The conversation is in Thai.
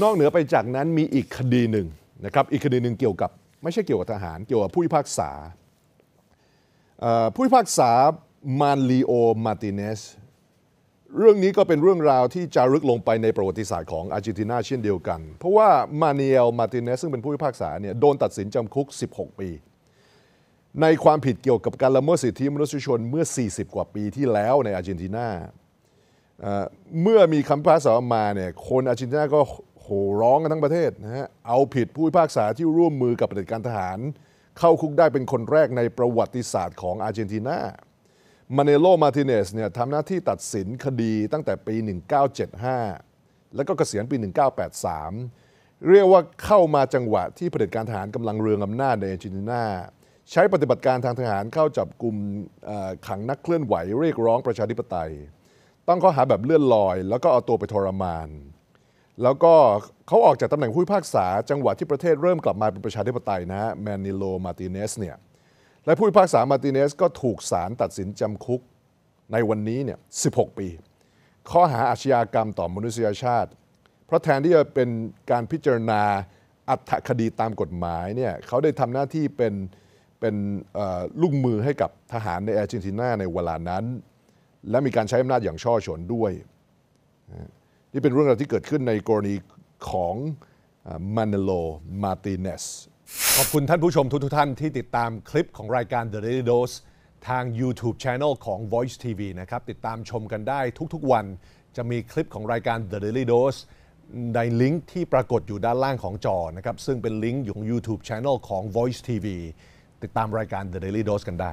นอกเหนือไปจากนั้นมีอีกคดีหนึ่งนะครับอีกคดีหนึ่งเกี่ยวกับ ไม่ใช่เกี่ยวกับทหารเกี่ยวกับผู้พิพากษาผู้พิพากษามาริโอมาติเนสเรื่องนี้ก็เป็นเรื่องราวที่จารึกลงไปในประวัติศาสตร์ของอาร์เจนตินาเช่นเดียวกันเพราะว่ามาเนียลมาติเนสซึ่งเป็นผู้พิพากษาเนี่ยโดนตัดสินจำคุก 16 ปี ในความผิดเกี่ยวกับการละเมิดสิทธิมนุษยชนเมื่อ 40 กว่าปีที่แล้วในอาร์เจนตินาเมื่อมีคำพิพากษาออกมาเนี่ยคนอาร์เจนตินาก็โหร้องกันทั้งประเทศนะฮะเอาผิดผู้พิพากษาที่ร่วมมือกับปฏิการทหาร เข้าคุกได้เป็นคนแรกในประวัติศาสตร์ของอาร์เจนตินามาเนโลมาติเนสเนี่ยทำหน้าที่ตัดสินคดีตั้งแต่ปี 1975 แล้วก็เกษียณปี 1983 เรียกว่าเข้ามาจังหวะที่เผด็จการทหารกำลังเรืองอำนาจในอาร์เจนตินา ใช้ปฏิบัติการทางทหารเข้าจับกลุ่มขังนักเคลื่อนไหว เรียกร้องประชาธิปไตย ต้องข้อหาแบบเลื่อนลอย แล้วก็เอาตัวไปทรมานแล้วก็เขาออกจากตำแหน่งผู้พิพากษาจังหวัดที่ประเทศเริ่มกลับมาเป็นประชาธิปไตยนะฮะแมนิโล มาติเนสเนี่ยและผู้พิพากษา มาติเนสก็ถูกศาลตัดสินจำคุกในวันนี้เนี่ย16 ปี ข้อหาอาชญากรรมต่อมนุษยชาติ เพราะแทนที่จะเป็นการพิจารณาอัตคดีตามกฎหมายเนี่ยเขาได้ทำหน้าที่เป็นเป็นลูกมือให้กับทหารในอาร์เจนตินาในเวลานั้นและมีการใช้อำนาจอย่างช่อฉนด้วยนี่เป็นเรื่องราวที่เกิดขึ้นในกรณีของมานาโล มาติเนสขอบคุณท่านผู้ชมทุกท่านที่ติดตามคลิปของรายการ The Daily Dose ทาง YouTube Channel ของ Voice TV นะครับ ติดตามชมกันได้ทุก ๆ วันจะมีคลิปของรายการ The Daily Dose ในลิงก์ที่ปรากฏอยู่ด้านล่างของจอนะครับซึ่งเป็นลิงก์ของ YouTube Channel ของ Voice TV ติดตามรายการ The Daily Dose กันได้